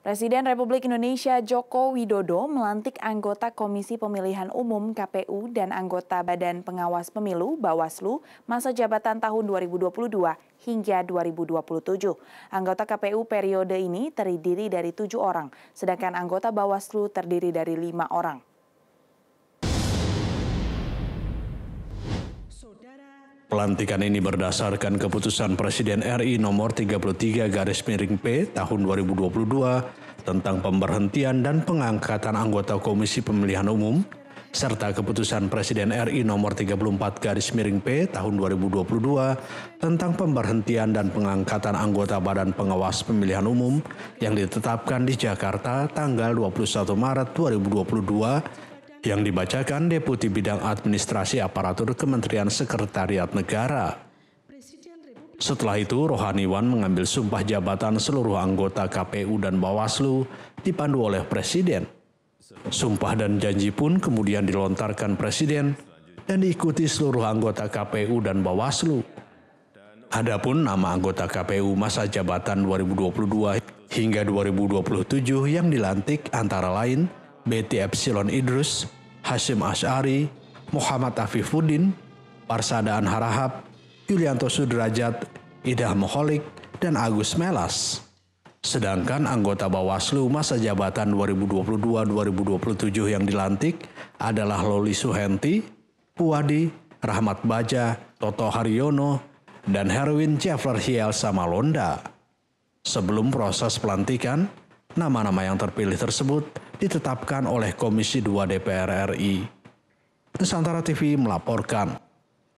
Presiden Republik Indonesia Joko Widodo melantik anggota Komisi Pemilihan Umum KPU dan anggota Badan Pengawas Pemilu Bawaslu masa jabatan tahun 2022 hingga 2027. Anggota KPU periode ini terdiri dari tujuh orang, sedangkan anggota Bawaslu terdiri dari lima orang. Pelantikan ini berdasarkan keputusan Presiden RI nomor 33 garis miring P tahun 2022 tentang pemberhentian dan pengangkatan anggota Komisi Pemilihan Umum serta keputusan Presiden RI nomor 34 garis miring P tahun 2022 tentang pemberhentian dan pengangkatan anggota Badan Pengawas Pemilihan Umum yang ditetapkan di Jakarta tanggal 21 Maret 2022 yang dibacakan Deputi Bidang Administrasi Aparatur Kementerian Sekretariat Negara. Setelah itu, Rohaniwan mengambil sumpah jabatan seluruh anggota KPU dan Bawaslu dipandu oleh Presiden. Sumpah dan janji pun kemudian dilontarkan Presiden dan diikuti seluruh anggota KPU dan Bawaslu. Adapun nama anggota KPU masa jabatan 2022 hingga 2027 yang dilantik antara lain Betty Epsilon Idrus, Hashim Ash'ari, Muhammad Afifuddin, Parsadaan Harahap, Yulianto Sudrajat, Idah Moholik, dan Agus Melas. Sedangkan anggota Bawaslu masa jabatan 2022-2027 yang dilantik adalah Loli Suhenti, Puwadi, Rahmat Baja, Toto Haryono, dan Herwin Jeffler Hiel Samalonda. Sebelum proses pelantikan, nama-nama yang terpilih tersebut ditetapkan oleh Komisi 2 DPR RI. Nusantara TV melaporkan.